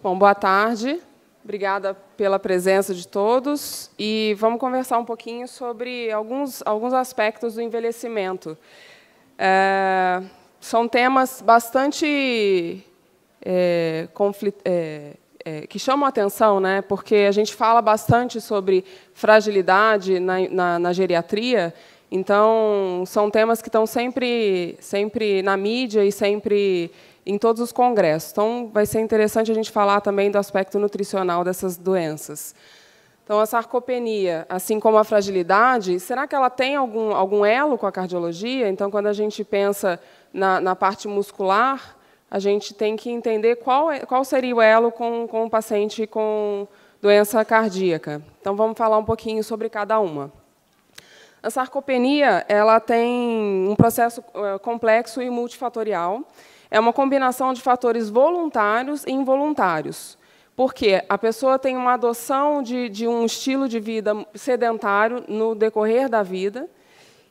Bom, boa tarde. Obrigada pela presença de todos. E vamos conversar um pouquinho sobre alguns, alguns aspectos do envelhecimento. É, são temas bastante é, é, É, que chamam a atenção, né? porque a gente fala bastante sobre fragilidade na, na, na, geriatria, então são temas que estão sempre, sempre na mídia e sempre em todos os congressos. Então, vai ser interessante a gente falar também do aspecto nutricional dessas doenças. Então, a sarcopenia, assim como a fragilidade, será que ela tem algum, algum elo com a cardiologia? Então, quando a gente pensa na, na parte muscular, a gente tem que entender qual, é, qual seria o elo com, com o paciente com doença cardíaca. Então, vamos falar um pouquinho sobre cada uma. A sarcopenia ela tem um processo eh, complexo e multifatorial. É uma combinação de fatores voluntários e involuntários. Porque a pessoa tem uma adoção de, de um estilo de vida sedentário no decorrer da vida,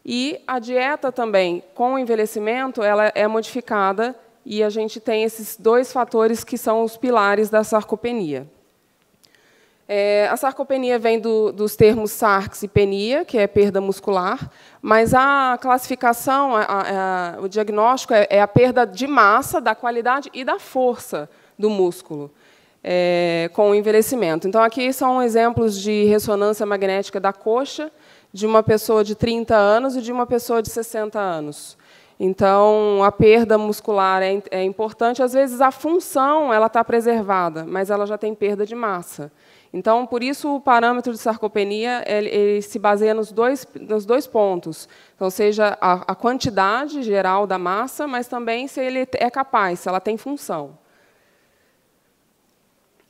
e a dieta também, com o envelhecimento, ela é modificada e a gente tem esses dois fatores que são os pilares da sarcopenia. É, a sarcopenia vem do, dos termos sarx e penia, que é perda muscular, mas a classificação, a, a, a, o diagnóstico é, é, a perda de massa, da qualidade e da força do músculo é, com o envelhecimento. Então, aqui são exemplos de ressonância magnética da coxa de uma pessoa de 30 anos e de uma pessoa de 60 anos. Então, a perda muscular é, é importante. Às vezes, a função ela está preservada, mas ela já tem perda de massa. Então, por isso, o parâmetro de sarcopenia ele, ele se baseia nos dois, nos dois pontos. Então, seja a, a, quantidade geral da massa, mas também se ele é capaz, se ela tem função.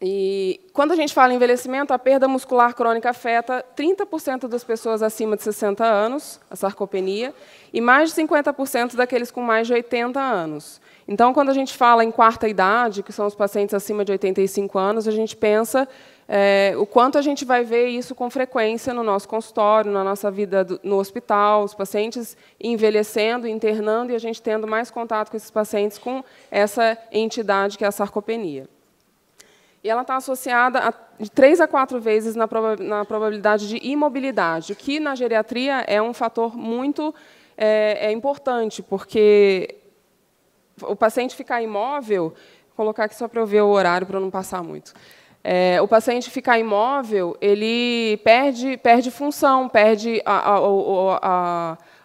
E quando a gente fala em envelhecimento, a perda muscular crônica afeta 30% das pessoas acima de 60 anos, a sarcopenia, e mais de 50% daqueles com mais de 80 anos. Então, quando a gente fala em quarta idade, que são os pacientes acima de 85 anos, a gente pensa é, o quanto a gente vai ver isso com frequência no nosso consultório, na nossa vida do, no hospital, os pacientes envelhecendo, internando e a gente tendo mais contato com esses pacientes com essa entidade que é a sarcopenia. E ela está associada a, de três a quatro vezes na, proba, na probabilidade de imobilidade, o que na geriatria é um fator muito é, é importante, porque o paciente ficar imóvel, vou colocar aqui só para eu ver o horário para não passar muito. É, o paciente ficar imóvel, ele perde, perde função, perde a, a,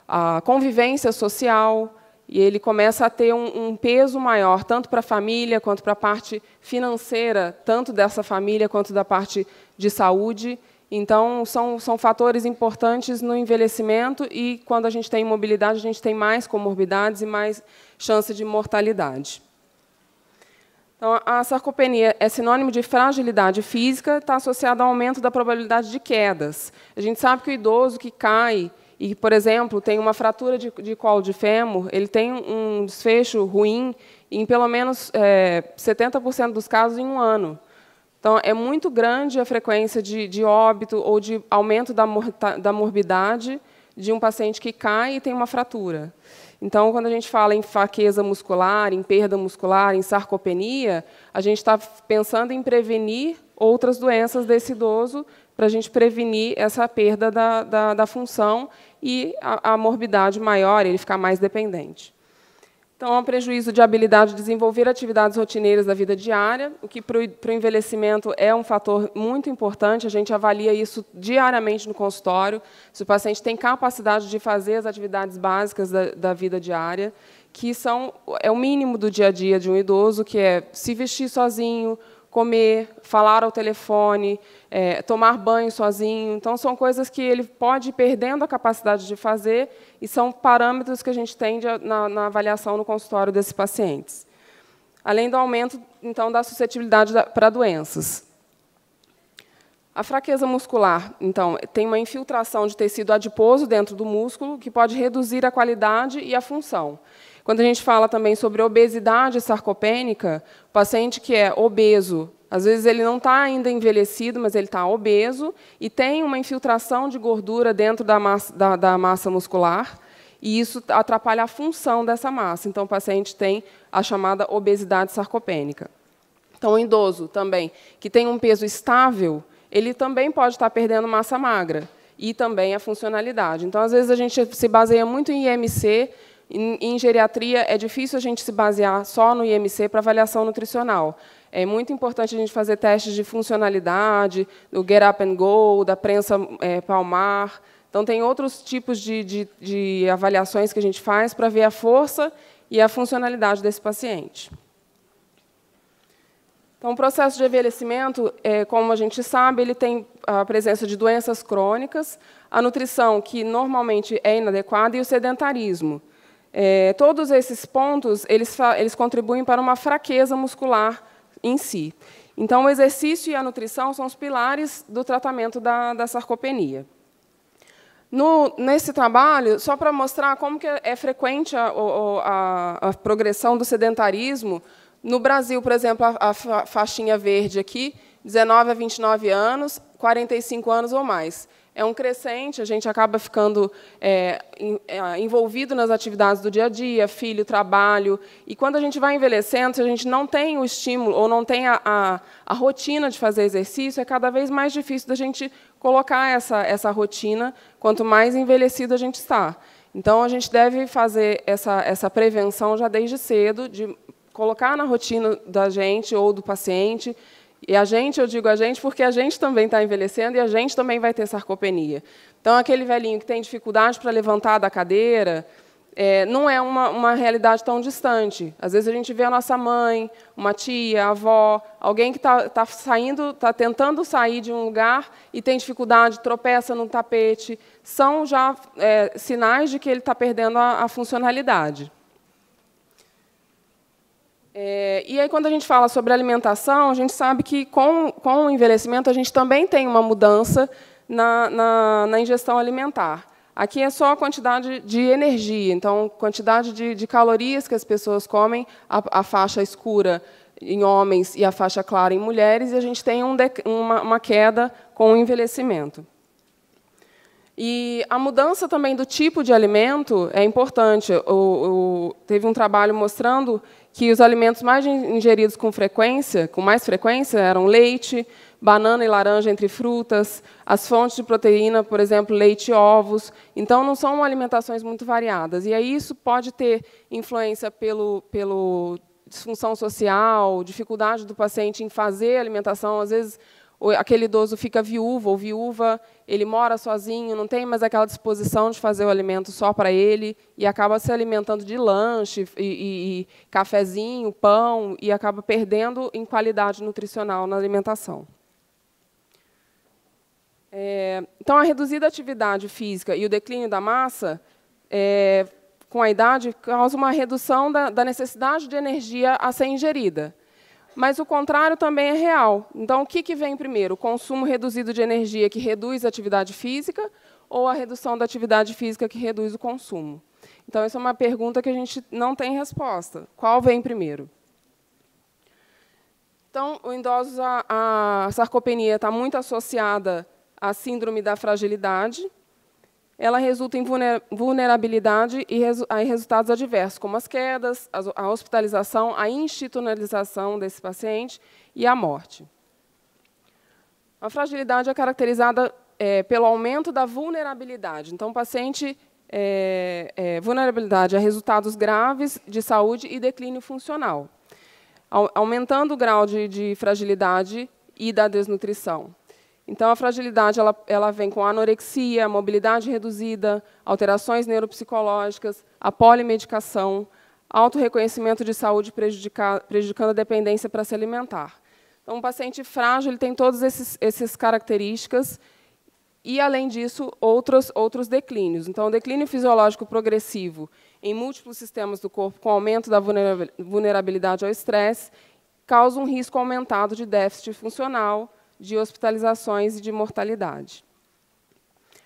a, a convivência social, e ele começa a ter um, um peso maior, tanto para a família, quanto para a parte financeira, tanto dessa família, quanto da parte de saúde. Então, são, são fatores importantes no envelhecimento, e quando a gente tem imobilidade a gente tem mais comorbidades e mais chance de mortalidade. Então, a sarcopenia é sinônimo de fragilidade física, está associada ao aumento da probabilidade de quedas. A gente sabe que o idoso que cai e, por exemplo, tem uma fratura de, de colo de fêmur, ele tem um desfecho ruim em pelo menos é, 70% dos casos em um ano. Então, é muito grande a frequência de, de óbito ou de aumento da, da morbidade de um paciente que cai e tem uma fratura. Então, quando a gente fala em fraqueza muscular, em perda muscular, em sarcopenia, a gente está pensando em prevenir outras doenças desse idoso para a gente prevenir essa perda da, da, da função e a, a morbidade maior, ele ficar mais dependente. Então, há um prejuízo de habilidade de desenvolver atividades rotineiras da vida diária, o que para o envelhecimento é um fator muito importante. A gente avalia isso diariamente no consultório, se o paciente tem capacidade de fazer as atividades básicas da, da vida diária, que são é o mínimo do dia a dia de um idoso, que é se vestir sozinho, comer, falar ao telefone, é, tomar banho sozinho. Então, são coisas que ele pode ir perdendo a capacidade de fazer e são parâmetros que a gente tem de, na, na, avaliação no consultório desses pacientes. Além do aumento, então, da suscetibilidade para doenças. A fraqueza muscular, então, tem uma infiltração de tecido adiposo dentro do músculo que pode reduzir a qualidade e a função. Quando a gente fala também sobre obesidade sarcopênica, o paciente que é obeso, às vezes ele não está ainda envelhecido, mas ele está obeso e tem uma infiltração de gordura dentro da massa, da, da massa muscular, e isso atrapalha a função dessa massa. Então, o paciente tem a chamada obesidade sarcopênica. Então, o idoso também, que tem um peso estável, ele também pode estar tá perdendo massa magra e também a funcionalidade. Então, às vezes, a gente se baseia muito em IMC, em, em geriatria, é difícil a gente se basear só no IMC para avaliação nutricional. É muito importante a gente fazer testes de funcionalidade, do get up and go, da prensa é, palmar. Então, tem outros tipos de, de, de avaliações que a gente faz para ver a força e a funcionalidade desse paciente. Então, o processo de envelhecimento, é, como a gente sabe, ele tem a presença de doenças crônicas, a nutrição, que normalmente é inadequada, e o sedentarismo. É, todos esses pontos eles, eles contribuem para uma fraqueza muscular em si. Então, o exercício e a nutrição são os pilares do tratamento da, da sarcopenia. No, nesse trabalho, só para mostrar como que é frequente a, a, a, progressão do sedentarismo, no Brasil, por exemplo, a, a faixinha verde aqui, 19 a 29 anos, 45 anos ou mais. É um crescente, a gente acaba ficando é, é, envolvido nas atividades do dia a dia, filho, trabalho. E quando a gente vai envelhecendo, se a gente não tem o estímulo ou não tem a, a, a rotina de fazer exercício, é cada vez mais difícil da gente colocar essa, essa rotina, quanto mais envelhecido a gente está. Então, a gente deve fazer essa, essa prevenção já desde cedo, de colocar na rotina da gente ou do paciente e a gente, eu digo a gente, porque a gente também está envelhecendo e a gente também vai ter sarcopenia. Então, aquele velhinho que tem dificuldade para levantar da cadeira, é, não é uma, uma realidade tão distante. Às vezes a gente vê a nossa mãe, uma tia, avó, alguém que está tá saindo, está tentando sair de um lugar e tem dificuldade, tropeça no tapete, são já é, sinais de que ele está perdendo a, a funcionalidade. É, e aí, quando a gente fala sobre alimentação, a gente sabe que, com, com o envelhecimento, a gente também tem uma mudança na, na, na ingestão alimentar. Aqui é só a quantidade de energia, então, quantidade de, de calorias que as pessoas comem, a, a, faixa escura em homens e a faixa clara em mulheres, e a gente tem um de, uma, uma queda com o envelhecimento. E a mudança também do tipo de alimento é importante. O, o, teve um trabalho mostrando que os alimentos mais ingeridos com frequência, com mais frequência, eram leite, banana e laranja entre frutas, as fontes de proteína, por exemplo, leite e ovos. Então, não são alimentações muito variadas. E aí isso pode ter influência pelo, pelo disfunção social, dificuldade do paciente em fazer alimentação. Às vezes, aquele idoso fica viúvo ou viúva ele mora sozinho, não tem mais aquela disposição de fazer o alimento só para ele e acaba se alimentando de lanche e, e, e cafezinho, pão e acaba perdendo em qualidade nutricional na alimentação. É, então, a reduzida atividade física e o declínio da massa é, com a idade causa uma redução da, da necessidade de energia a ser ingerida. Mas o contrário também é real. Então, o que, que vem primeiro? O consumo reduzido de energia que reduz a atividade física ou a redução da atividade física que reduz o consumo? Então, essa é uma pergunta que a gente não tem resposta. Qual vem primeiro? Então, o idosos, a, a sarcopenia está muito associada à síndrome da fragilidade, ela resulta em vulnerabilidade e resultados adversos, como as quedas, a hospitalização, a institucionalização desse paciente e a morte. A fragilidade é caracterizada é, pelo aumento da vulnerabilidade. Então, o paciente é, é, vulnerabilidade a é resultados graves de saúde e declínio funcional, aumentando o grau de, de fragilidade e da desnutrição. Então, a fragilidade ela, ela vem com anorexia, mobilidade reduzida, alterações neuropsicológicas, a polimedicação, autorreconhecimento de saúde prejudicando a dependência para se alimentar. Então, um paciente frágil ele tem todas essas características e, além disso, outros, outros declínios. Então, o declínio fisiológico progressivo em múltiplos sistemas do corpo, com aumento da vulnerabilidade ao estresse, causa um risco aumentado de déficit funcional, de hospitalizações e de mortalidade.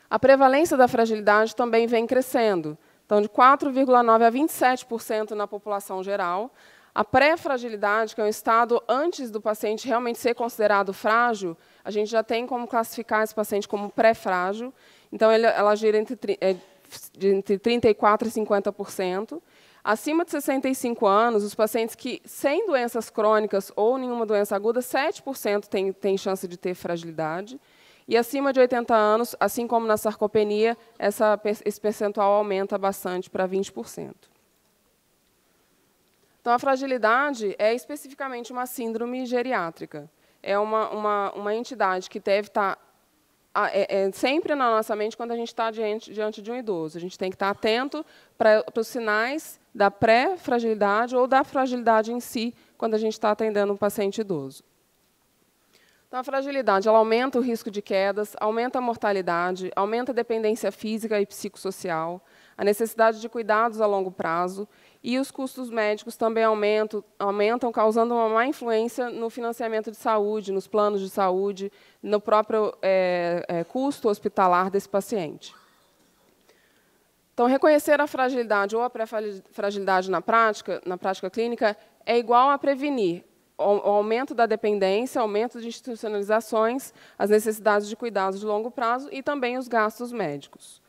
A prevalência da fragilidade também vem crescendo, então de 4,9% a 27% na população geral. A pré-fragilidade, que é um estado antes do paciente realmente ser considerado frágil, a gente já tem como classificar esse paciente como pré-frágil, então ela gira entre, é, entre 34% e 50%. Acima de 65 anos, os pacientes que, sem doenças crônicas ou nenhuma doença aguda, 7% tem, tem chance de ter fragilidade. E acima de 80 anos, assim como na sarcopenia, essa, esse percentual aumenta bastante para 20%. Então, a fragilidade é especificamente uma síndrome geriátrica. É uma, uma, uma entidade que deve estar tá é, é, sempre na nossa mente quando a gente está diante, diante de um idoso. A gente tem que estar tá atento para os sinais da pré-fragilidade ou da fragilidade em si quando a gente está atendendo um paciente idoso. Então, a fragilidade ela aumenta o risco de quedas, aumenta a mortalidade, aumenta a dependência física e psicossocial, a necessidade de cuidados a longo prazo e os custos médicos também aumentam, aumentam, causando uma má influência no financiamento de saúde, nos planos de saúde, no próprio é, é, custo hospitalar desse paciente. Então, reconhecer a fragilidade ou a pré-fragilidade na prática, na prática clínica, é igual a prevenir o aumento da dependência, aumento de institucionalizações, as necessidades de cuidados de longo prazo e também os gastos médicos.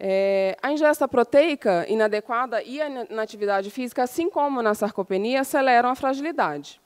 É, a ingesta proteica inadequada e a inatividade física, assim como na sarcopenia, aceleram a fragilidade.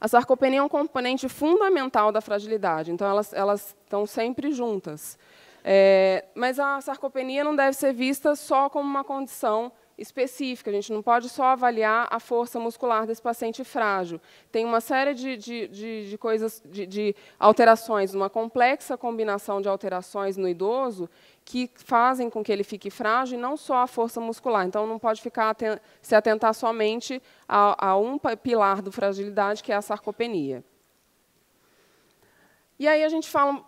A sarcopenia é um componente fundamental da fragilidade, então elas, elas estão sempre juntas. É, mas a sarcopenia não deve ser vista só como uma condição específica, a gente não pode só avaliar a força muscular desse paciente frágil. Tem uma série de, de, de, de coisas, de alterações, uma complexa combinação de alterações no idoso que fazem com que ele fique frágil, não só a força muscular. Então, não pode ficar se atentar somente a, a um pilar do fragilidade, que é a sarcopenia. E aí a gente fala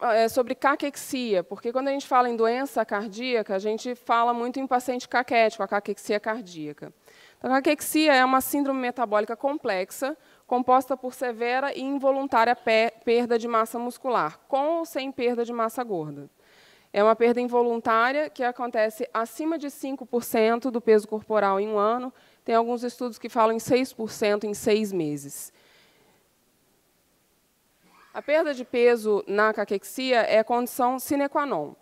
é, sobre caquexia, porque quando a gente fala em doença cardíaca, a gente fala muito em paciente caquético, a caquexia cardíaca. Então, a caquexia é uma síndrome metabólica complexa, composta por severa e involuntária perda de massa muscular, com ou sem perda de massa gorda. É uma perda involuntária que acontece acima de 5% do peso corporal em um ano. Tem alguns estudos que falam em 6% em seis meses. A perda de peso na caquexia é condição sine qua non,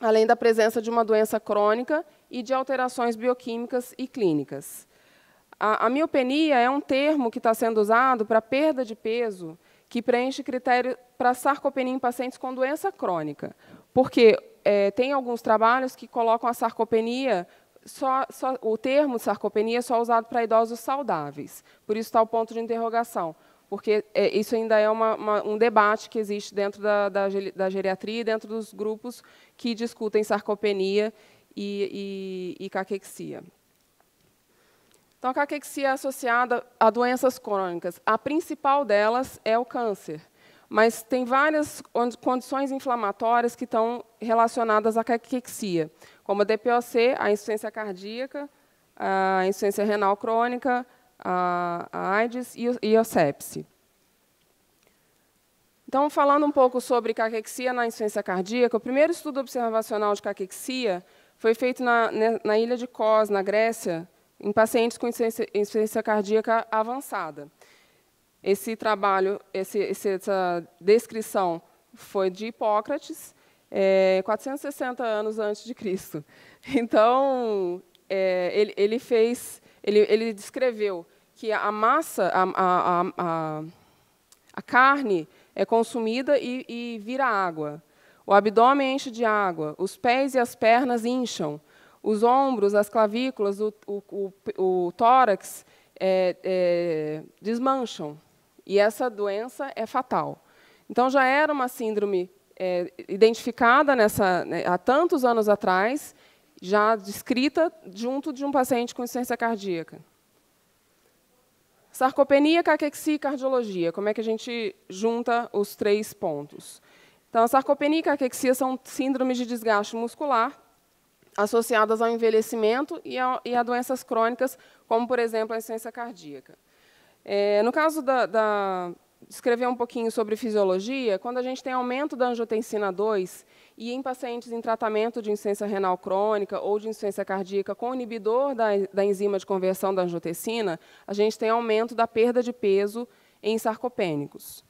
além da presença de uma doença crônica e de alterações bioquímicas e clínicas. A, a miopenia é um termo que está sendo usado para perda de peso que preenche critério para sarcopenia em pacientes com doença crônica. Porque é, tem alguns trabalhos que colocam a sarcopenia, só, só, o termo sarcopenia é só usado para idosos saudáveis. Por isso está o ponto de interrogação, porque é, isso ainda é uma, uma, um debate que existe dentro da, da, da geriatria e dentro dos grupos que discutem sarcopenia e, e, e caquexia. Então, a caquexia é associada a doenças crônicas. A principal delas é o câncer mas tem várias condições inflamatórias que estão relacionadas à caquexia, como a DPOC, a insuficiência cardíaca, a insuficiência renal crônica, a, AIDS e, a sepse. Então, falando um pouco sobre caquexia na insuficiência cardíaca, o primeiro estudo observacional de caquexia foi feito na, né, na ilha de Kos, na Grécia, em pacientes com insuficiência cardíaca avançada. Esse trabalho, esse, essa descrição foi de Hipócrates, é, 460 anos antes de Cristo. Então, é, ele, ele, fez, ele, ele, descreveu que a massa, a, a, a, a carne é consumida e, e vira água. O abdômen enche de água, os pés e as pernas incham, os ombros, as clavículas, o, o, o, o tórax é, é, desmancham. E essa doença é fatal. Então, já era uma síndrome é, identificada nessa, né, há tantos anos atrás, já descrita junto de um paciente com insuficiência cardíaca. Sarcopenia, caquexia e cardiologia. Como é que a gente junta os três pontos? Então, a sarcopenia e caquexia são síndromes de desgaste muscular associadas ao envelhecimento e a, e a doenças crônicas, como, por exemplo, a insuficiência cardíaca. É, no caso da, da escrever um pouquinho sobre fisiologia, quando a gente tem aumento da angiotensina 2 e em pacientes em tratamento de insuficiência renal crônica ou de insuficiência cardíaca com inibidor da, da enzima de conversão da angiotensina, a gente tem aumento da perda de peso em sarcopênicos.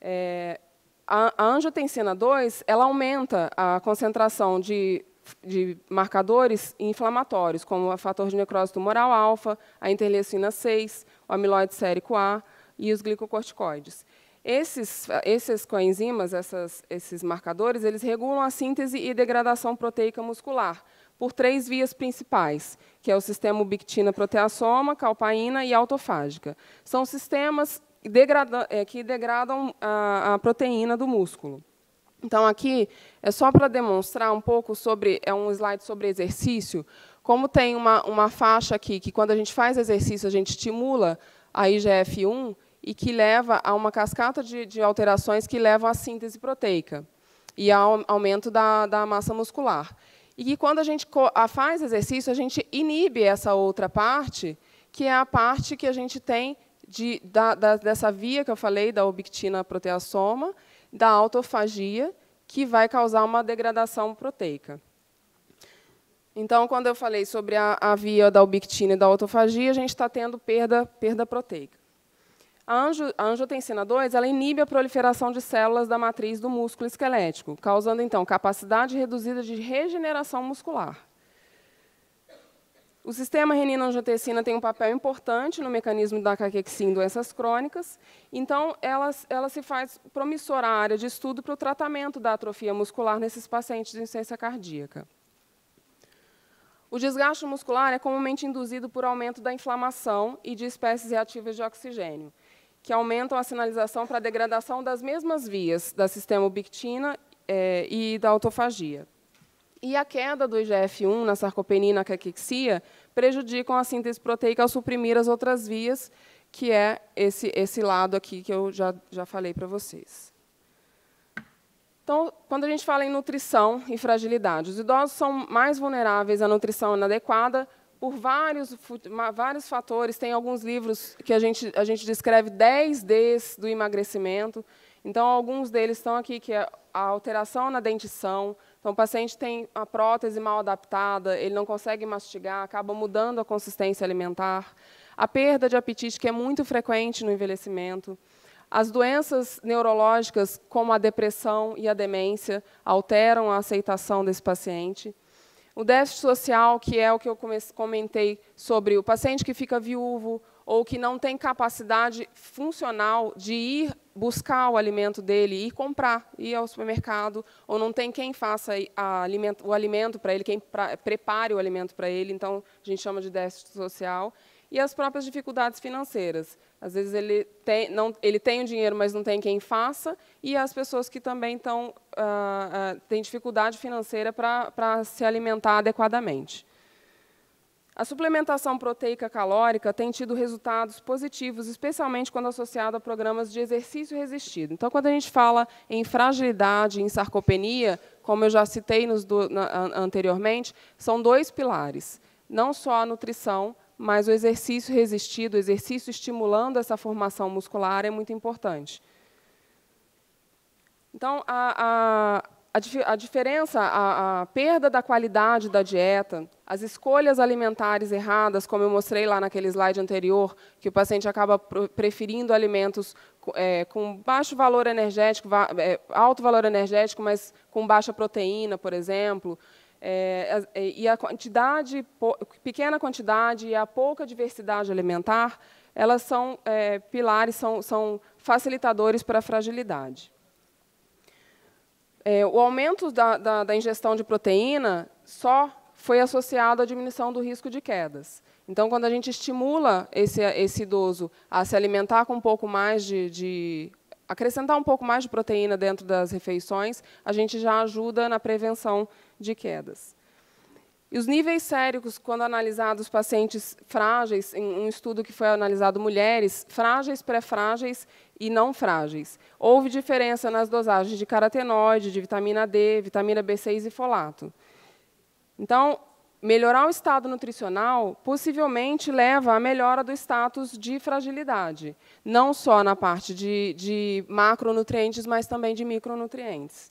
É, a, a angiotensina 2 ela aumenta a concentração de de marcadores inflamatórios, como o fator de necrose tumoral alfa, a interleucina 6, o amiloide sérico A e os glicocorticoides. Esses, esses coenzimas, essas, esses marcadores, eles regulam a síntese e degradação proteica muscular por três vias principais, que é o sistema ubiquitina proteassoma, calpaína e autofágica. São sistemas degrada, é, que degradam a, a proteína do músculo. Então, aqui é só para demonstrar um pouco sobre, é um slide sobre exercício, como tem uma, uma faixa aqui que, quando a gente faz exercício, a gente estimula a IGF-1 e que leva a uma cascata de, de alterações que levam à síntese proteica e ao aumento da, da massa muscular. E que, quando a gente faz exercício, a gente inibe essa outra parte, que é a parte que a gente tem de, da, da, dessa via que eu falei, da obictina proteasoma da autofagia, que vai causar uma degradação proteica. Então, quando eu falei sobre a, a via da ubiquitina e da autofagia, a gente está tendo perda, perda proteica. A, anjo, a angiotensina 2 ela inibe a proliferação de células da matriz do músculo esquelético, causando, então, capacidade reduzida de regeneração muscular. O sistema renina-angiotensina tem um papel importante no mecanismo da caquexia em doenças crônicas, então ela, ela se faz promissora área de estudo para o tratamento da atrofia muscular nesses pacientes de insuficiência cardíaca. O desgaste muscular é comumente induzido por aumento da inflamação e de espécies reativas de oxigênio, que aumentam a sinalização para a degradação das mesmas vias da sistema ubiquitina eh, e da autofagia. E a queda do IGF-1 na sarcopenia e na caquexia prejudicam a síntese proteica ao suprimir as outras vias, que é esse, esse lado aqui que eu já, já falei para vocês. Então, quando a gente fala em nutrição e fragilidade, os idosos são mais vulneráveis à nutrição inadequada por vários, vários fatores. Tem alguns livros que a gente, a gente descreve 10 Ds do emagrecimento. Então, alguns deles estão aqui, que é a alteração na dentição. Então, o paciente tem a prótese mal adaptada, ele não consegue mastigar, acaba mudando a consistência alimentar. A perda de apetite, que é muito frequente no envelhecimento. As doenças neurológicas, como a depressão e a demência, alteram a aceitação desse paciente. O déficit social, que é o que eu comentei sobre o paciente que fica viúvo ou que não tem capacidade funcional de ir buscar o alimento dele, ir comprar, ir ao supermercado, ou não tem quem faça alimento, o alimento para ele, quem pra, prepare o alimento para ele, então a gente chama de déficit social, e as próprias dificuldades financeiras. Às vezes ele tem, não, ele tem o dinheiro, mas não tem quem faça, e as pessoas que também estão, uh, ah, uh, ah, têm dificuldade financeira para se alimentar adequadamente. A suplementação proteica calórica tem tido resultados positivos, especialmente quando associada a programas de exercício resistido. Então, quando a gente fala em fragilidade, em sarcopenia, como eu já citei do, na, anteriormente, são dois pilares. Não só a nutrição, mas o exercício resistido, o exercício estimulando essa formação muscular é muito importante. Então, a, a, a, a diferença, a, a perda da qualidade da dieta, as escolhas alimentares erradas, como eu mostrei lá naquele slide anterior, que o paciente acaba preferindo alimentos é, com baixo valor energético, é, alto valor energético, mas com baixa proteína, por exemplo, é, é, e a quantidade, pequena quantidade e a pouca diversidade alimentar, elas são é, pilares, são, são facilitadores para a fragilidade. É, o aumento da, da, da ingestão de proteína só foi associado à diminuição do risco de quedas. Então, quando a gente estimula esse, esse idoso a se alimentar com um pouco mais de, de acrescentar um pouco mais de proteína dentro das refeições, a gente já ajuda na prevenção de quedas. E os níveis séricos, quando analisados pacientes frágeis, em um estudo que foi analisado mulheres, frágeis, pré-frágeis e não frágeis. Houve diferença nas dosagens de carotenoide, de vitamina D, vitamina B6 e folato. Então, melhorar o estado nutricional possivelmente leva à melhora do status de fragilidade, não só na parte de, de macronutrientes, mas também de micronutrientes.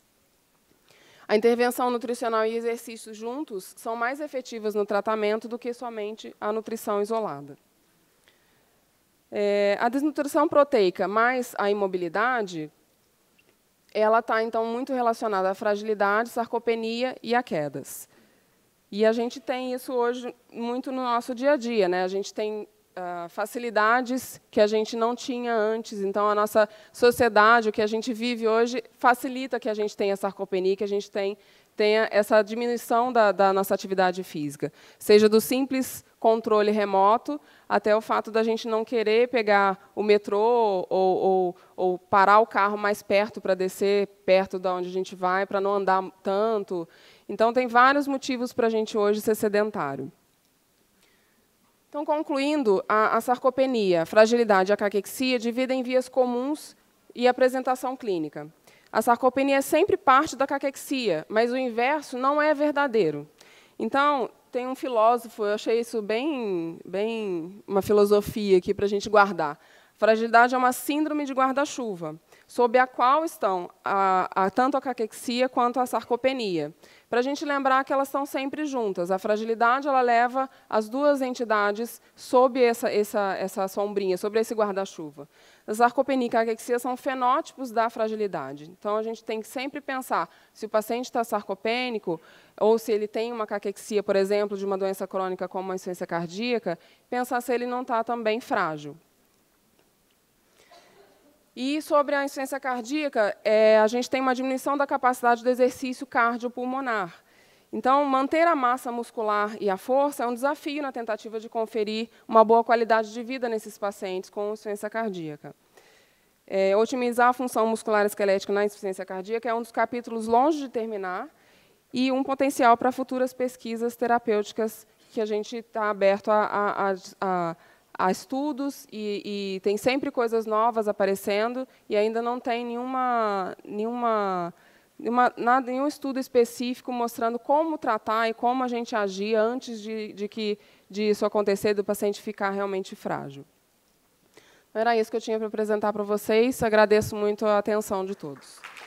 A intervenção nutricional e exercício juntos são mais efetivas no tratamento do que somente a nutrição isolada. É, a desnutrição proteica mais a imobilidade, ela está, então, muito relacionada à fragilidade, sarcopenia e a quedas. E a gente tem isso hoje muito no nosso dia a dia, né? A gente tem uh, facilidades que a gente não tinha antes. Então, a nossa sociedade, o que a gente vive hoje, facilita que a gente tenha sarcopenia, que a gente tem, tenha essa diminuição da, da nossa atividade física. Seja do simples controle remoto até o fato da gente não querer pegar o metrô ou, ou, ou parar o carro mais perto para descer perto da onde a gente vai, para não andar tanto. Então, tem vários motivos para a gente hoje ser sedentário. Então, concluindo, a, a sarcopenia, fragilidade e a caquexia dividem vias comuns e apresentação clínica. A sarcopenia é sempre parte da caquexia, mas o inverso não é verdadeiro. Então, tem um filósofo, eu achei isso bem, bem uma filosofia aqui para a gente guardar. Fragilidade é uma síndrome de guarda-chuva sob a qual estão a, a, tanto a caquexia quanto a sarcopenia. Para a gente lembrar que elas estão sempre juntas. A fragilidade ela leva as duas entidades sob essa, essa, essa sombrinha, sobre esse guarda-chuva. A sarcopenia e a caquexia são fenótipos da fragilidade. Então, a gente tem que sempre pensar se o paciente está sarcopênico ou se ele tem uma caquexia, por exemplo, de uma doença crônica como a insuficiência cardíaca, pensar se ele não está também frágil. E sobre a insuficiência cardíaca, é, a gente tem uma diminuição da capacidade do exercício cardiopulmonar. Então, manter a massa muscular e a força é um desafio na tentativa de conferir uma boa qualidade de vida nesses pacientes com insuficiência cardíaca. É, otimizar a função muscular esquelética na insuficiência cardíaca é um dos capítulos longe de terminar e um potencial para futuras pesquisas terapêuticas que a gente está aberto a, a, a, a há estudos e, e, tem sempre coisas novas aparecendo e ainda não tem nenhuma, nenhuma, nenhuma nada, nenhum estudo específico mostrando como tratar e como a gente agir antes de, de que de isso acontecer, do paciente ficar realmente frágil. Então, era isso que eu tinha para apresentar para vocês. Agradeço muito a atenção de todos.